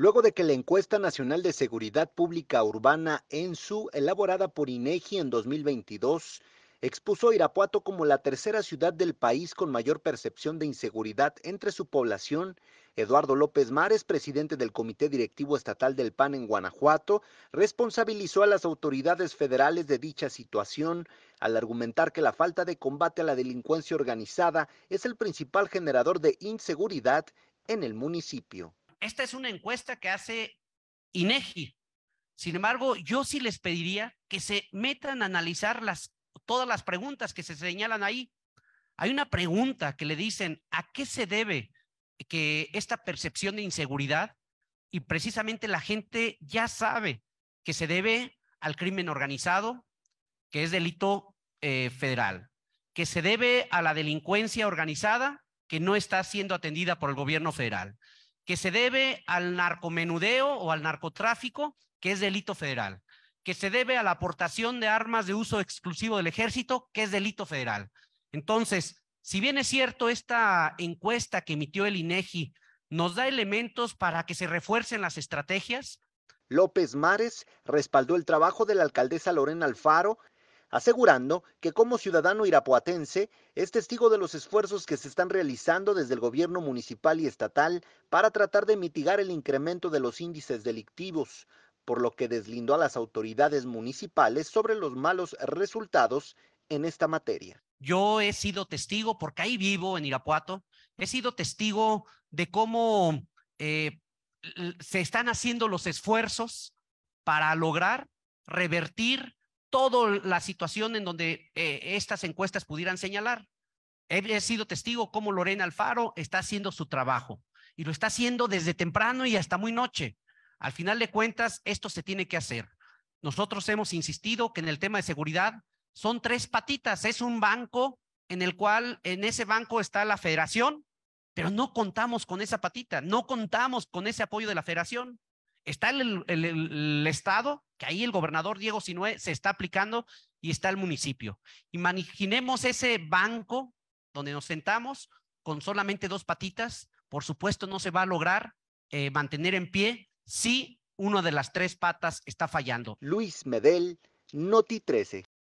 luego de que la Encuesta Nacional de Seguridad Pública Urbana, ENSU, elaborada por INEGI en 2022, expuso Irapuato como la tercera ciudad del país con mayor percepción de inseguridad entre su población, Eduardo López Mares, presidente del Comité Directivo Estatal del PAN en Guanajuato, responsabilizó a las autoridades federales de dicha situación al argumentar que la falta de combate a la delincuencia organizada es el principal generador de inseguridad en el municipio esta es una encuesta que hace INEGI. Sin embargo, yo sí les pediría que se metan a analizar las, todas las preguntas que se señalan ahí. Hay una pregunta que le dicen, ¿a qué se debe que esta percepción de inseguridad? Y precisamente la gente ya sabe que se debe al crimen organizado, que es delito eh, federal, que se debe a la delincuencia organizada, que no está siendo atendida por el gobierno federal, que se debe al narcomenudeo o al narcotráfico, que es delito federal, que se debe a la aportación de armas de uso exclusivo del ejército, que es delito federal. Entonces, si bien es cierto, esta encuesta que emitió el INEGI nos da elementos para que se refuercen las estrategias. López Mares respaldó el trabajo de la alcaldesa Lorena Alfaro asegurando que como ciudadano irapuatense es testigo de los esfuerzos que se están realizando desde el gobierno municipal y estatal para tratar de mitigar el incremento de los índices delictivos, por lo que deslindó a las autoridades municipales sobre los malos resultados en esta materia. Yo he sido testigo, porque ahí vivo en Irapuato, he sido testigo de cómo eh, se están haciendo los esfuerzos para lograr revertir toda la situación en donde eh, estas encuestas pudieran señalar. He sido testigo cómo Lorena Alfaro está haciendo su trabajo y lo está haciendo desde temprano y hasta muy noche. Al final de cuentas, esto se tiene que hacer. Nosotros hemos insistido que en el tema de seguridad son tres patitas, es un banco en el cual en ese banco está la federación, pero no contamos con esa patita, no contamos con ese apoyo de la federación. Está el, el Estado, que ahí el gobernador Diego Sinue se está aplicando y está el municipio. Imaginemos ese banco donde nos sentamos con solamente dos patitas, por supuesto no se va a lograr eh, mantener en pie si una de las tres patas está fallando. Luis Medel, Noti 13.